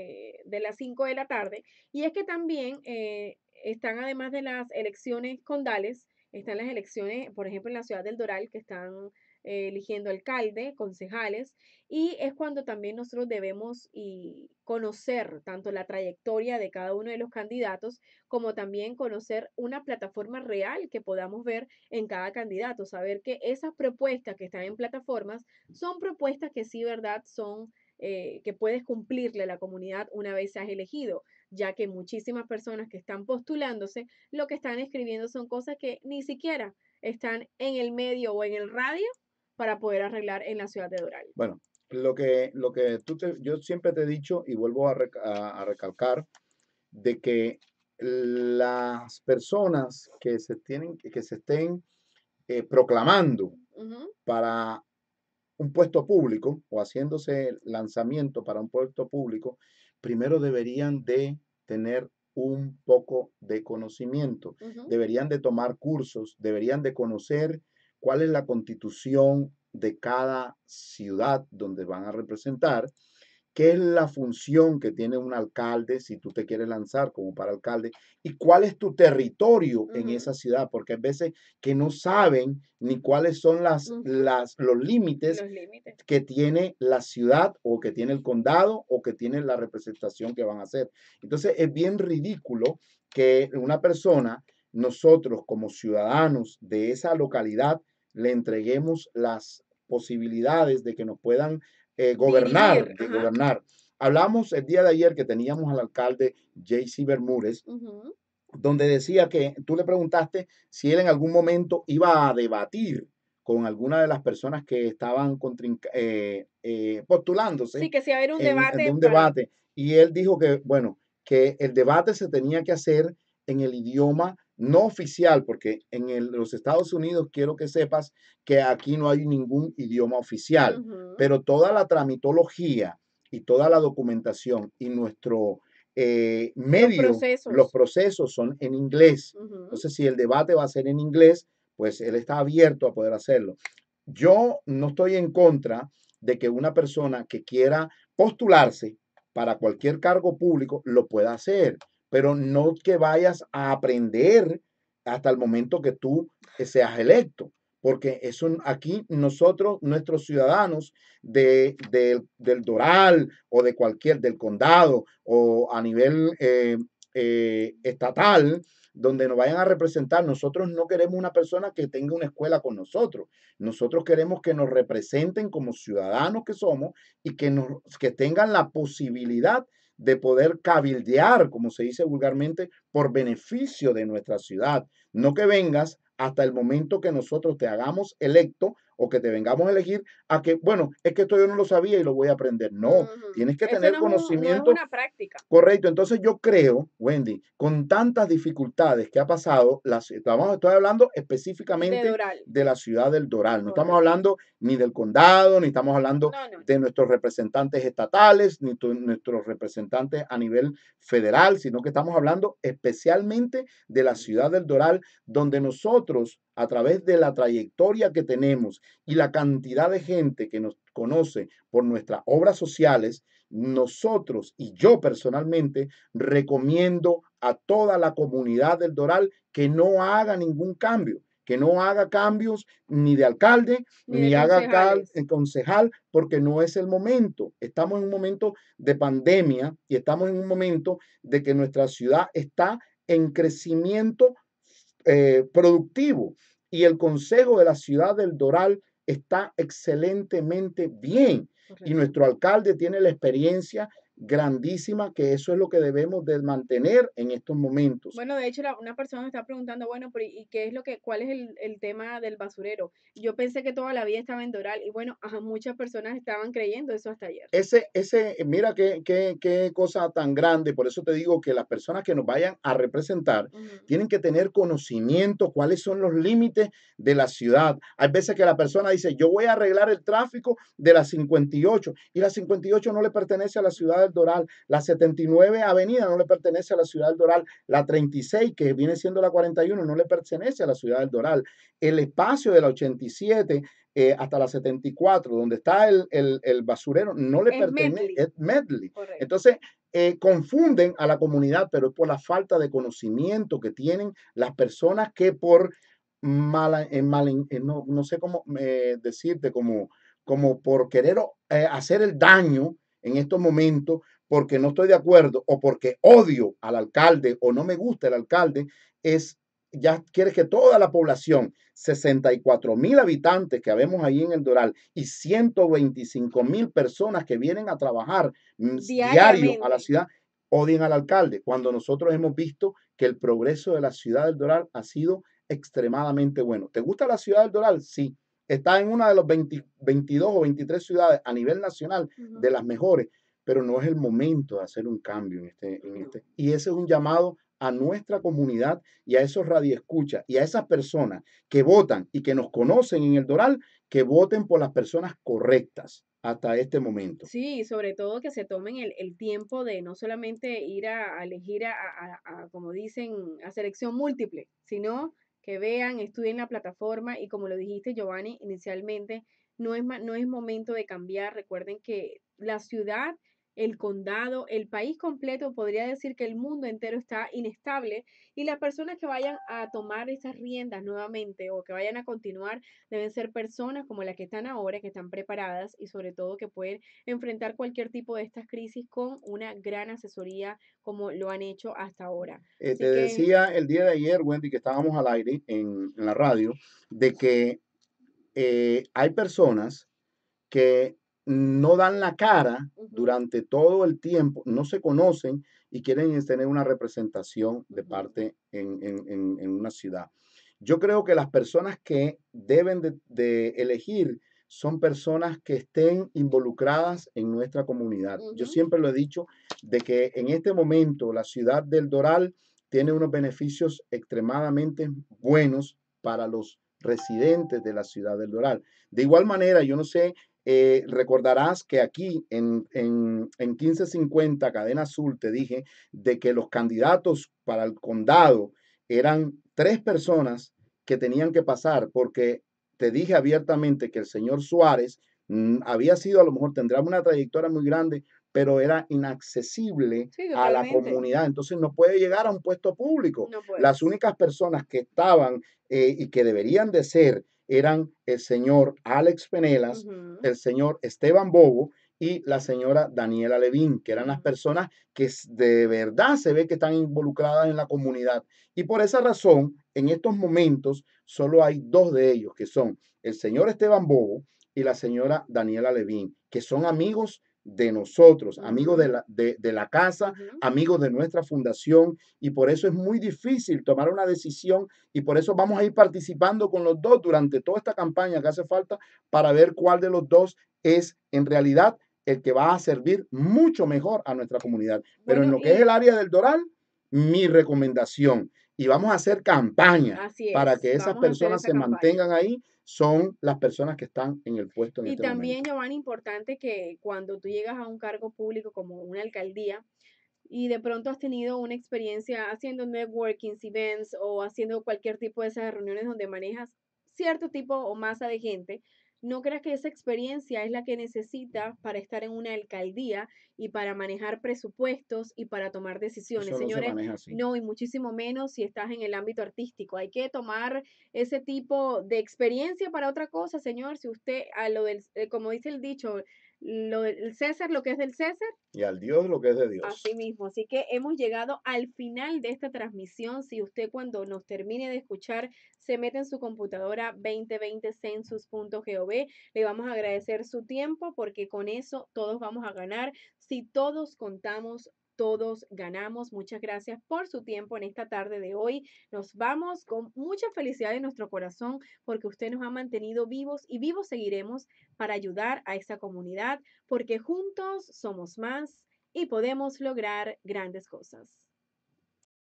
Eh, de las 5 de la tarde. Y es que también eh, están, además de las elecciones condales, están las elecciones, por ejemplo, en la ciudad del Doral, que están eh, eligiendo alcalde, concejales, y es cuando también nosotros debemos y conocer tanto la trayectoria de cada uno de los candidatos como también conocer una plataforma real que podamos ver en cada candidato, saber que esas propuestas que están en plataformas son propuestas que sí, verdad, son eh, que puedes cumplirle a la comunidad una vez seas elegido, ya que muchísimas personas que están postulándose lo que están escribiendo son cosas que ni siquiera están en el medio o en el radio para poder arreglar en la ciudad de Doral. Bueno, lo que, lo que tú te, yo siempre te he dicho y vuelvo a, recalcar de que las personas que se tienen que se estén eh, proclamando para un puesto público o haciéndose lanzamiento para un puesto público, primero deberían de tener un poco de conocimiento, deberían de tomar cursos, deberían de conocer cuál es la constitución de cada ciudad donde van a representar, ¿Qué es la función que tiene un alcalde si tú te quieres lanzar como para alcalde? ¿Y cuál es tu territorio en esa ciudad? Porque hay veces que no saben ni cuáles son las, las, los límites que tiene la ciudad o que tiene el condado o que tiene la representación que van a hacer. Entonces es bien ridículo que una persona, nosotros como ciudadanos de esa localidad, le entreguemos las posibilidades de que nos puedan eh, gobernar, de eh, gobernar. Hablamos el día de ayer que teníamos al alcalde JC Bermúdez, donde decía que tú le preguntaste si él en algún momento iba a debatir con alguna de las personas que estaban eh, postulándose. Sí, que si había un debate. un debate. Y él dijo que, bueno, que el debate se tenía que hacer en el idioma no oficial, porque en los Estados Unidos quiero que sepas que aquí no hay ningún idioma oficial, pero toda la tramitología y toda la documentación y nuestro eh, medio, los procesos. son en inglés. Entonces, si el debate va a ser en inglés, pues él está abierto a poder hacerlo. Yo no estoy en contra de que una persona que quiera postularse para cualquier cargo público lo pueda hacer pero no que vayas a aprender hasta el momento que tú eh, seas electo, porque eso aquí nosotros, nuestros ciudadanos de, del Doral o de cualquier, del condado o a nivel eh, eh, estatal, donde nos vayan a representar, nosotros no queremos una persona que tenga una escuela con nosotros. Nosotros queremos que nos representen como ciudadanos que somos y que, nos, que tengan la posibilidad de poder cabildear, como se dice vulgarmente, por beneficio de nuestra ciudad. No que vengas hasta el momento que nosotros te hagamos electo o que te vengamos a elegir a que, bueno, es que esto yo no lo sabía y lo voy a aprender. No, tienes que tener conocimiento. Es una práctica. Correcto. Entonces yo creo, Wendy, con tantas dificultades que ha pasado, las, estamos, estoy hablando específicamente de, la ciudad del Doral. No estamos hablando ni del condado, ni estamos hablando de nuestros representantes estatales, ni nuestros representantes a nivel federal, sino que estamos hablando especialmente de la ciudad del Doral, donde nosotros a través de la trayectoria que tenemos y la cantidad de gente que nos conoce por nuestras obras sociales, nosotros y yo personalmente recomiendo a toda la comunidad del Doral que no haga ningún cambio que no haga cambios ni de alcalde, ni, de haga eh, concejal, porque no es el momento. Estamos en un momento de pandemia y estamos en un momento de que nuestra ciudad está en crecimiento eh, productivo y el Consejo de la Ciudad del Doral está excelentemente bien. Y nuestro alcalde tiene la experiencia grandísima, que eso es lo que debemos de mantener en estos momentos. Bueno, de hecho, una persona me está preguntando, bueno, ¿y qué es lo que, cuál es el, tema del basurero? Yo pensé que toda la vida estaba en Doral y bueno, muchas personas estaban creyendo eso hasta ayer. Ese, ese, mira qué, cosa tan grande, por eso te digo que las personas que nos vayan a representar tienen que tener conocimiento cuáles son los límites de la ciudad. Hay veces que la persona dice, yo voy a arreglar el tráfico de la 58 y la 58 no le pertenece a la ciudad Doral, la 79 Avenida no le pertenece a la ciudad del Doral, la 36, que viene siendo la 41, no le pertenece a la ciudad del Doral. El espacio de la 87 eh, hasta la 74, donde está el, basurero, no le pertenece, es medley. Entonces, eh, confunden a la comunidad, pero es por la falta de conocimiento que tienen las personas que por mala, en eh, no, no, sé cómo decirte, como, como por querer hacer el daño, en estos momentos porque no estoy de acuerdo o porque odio al alcalde o no me gusta el alcalde, es ya quieres que toda la población, 64 mil habitantes que habemos ahí en el Doral y 125 mil personas que vienen a trabajar mm, diario a la ciudad, odien al alcalde, cuando nosotros hemos visto que el progreso de la ciudad del Doral ha sido extremadamente bueno. ¿Te gusta la ciudad del Doral? Sí está en una de las 22 o 23 ciudades a nivel nacional de las mejores, pero no es el momento de hacer un cambio en este, este Y ese es un llamado a nuestra comunidad y a esos escucha y a esas personas que votan y que nos conocen en el Doral, que voten por las personas correctas hasta este momento. Sí, sobre todo que se tomen el, tiempo de no solamente ir a, elegir a, como dicen, a selección múltiple, sino que vean, estudien la plataforma y como lo dijiste Giovanni inicialmente, no es, no es momento de cambiar. Recuerden que la ciudad el condado, el país completo, podría decir que el mundo entero está inestable y las personas que vayan a tomar esas riendas nuevamente o que vayan a continuar deben ser personas como las que están ahora, que están preparadas y sobre todo que pueden enfrentar cualquier tipo de estas crisis con una gran asesoría como lo han hecho hasta ahora. Eh, te decía el día de ayer, Wendy, que estábamos al aire en, la radio, de que eh, hay personas que no dan la cara durante todo el tiempo, no se conocen y quieren tener una representación de parte en, una ciudad. Yo creo que las personas que deben de, elegir son personas que estén involucradas en nuestra comunidad. Yo siempre lo he dicho, de que en este momento la ciudad del Doral tiene unos beneficios extremadamente buenos para los residentes de la ciudad del Doral. De igual manera, yo no sé eh, recordarás que aquí en, en, en 1550, Cadena Azul, te dije de que los candidatos para el condado eran tres personas que tenían que pasar, porque te dije abiertamente que el señor Suárez mm, había sido, a lo mejor tendrá una trayectoria muy grande, pero era inaccesible a la comunidad. Entonces no puede llegar a un puesto público. Las únicas personas que estaban eh, y que deberían de ser eran el señor Alex Penelas, el señor Esteban Bobo y la señora Daniela Levín, que eran las personas que de verdad se ve que están involucradas en la comunidad. Y por esa razón, en estos momentos solo hay dos de ellos, que son el señor Esteban Bobo y la señora Daniela Levín, que son amigos de nosotros, amigos de la, de, la casa, amigos de nuestra fundación, y por eso es muy difícil tomar una decisión y por eso vamos a ir participando con los dos durante toda esta campaña que hace falta para ver cuál de los dos es en realidad el que va a servir mucho mejor a nuestra comunidad. Pero en lo que es el área del Doral, mi recomendación y vamos a hacer campaña para que esas personas se mantengan ahí, son las personas que están en el puesto. y este también, momento. Giovanni, importante que cuando tú llegas a un cargo público como una alcaldía y de pronto has tenido una experiencia haciendo networking, events o haciendo cualquier tipo de esas reuniones donde manejas cierto tipo o masa de gente, no creas que esa experiencia es la que necesita para estar en una alcaldía y para manejar presupuestos y para tomar decisiones, señores. no, y muchísimo menos si estás en el ámbito artístico. Hay que tomar ese tipo de experiencia para otra cosa, señor. Si usted, a lo del, eh, como dice el dicho, el César lo que es del César. Y al Dios lo que es de Dios. Así mismo. Así que hemos llegado al final de esta transmisión. Si usted cuando nos termine de escuchar se mete en su computadora 2020census.gov, le vamos a agradecer su tiempo porque con eso todos vamos a ganar. Si todos contamos, todos ganamos. Muchas gracias por su tiempo en esta tarde de hoy. Nos vamos con mucha felicidad en nuestro corazón porque usted nos ha mantenido vivos y vivos seguiremos para ayudar a esta comunidad porque juntos somos más y podemos lograr grandes cosas.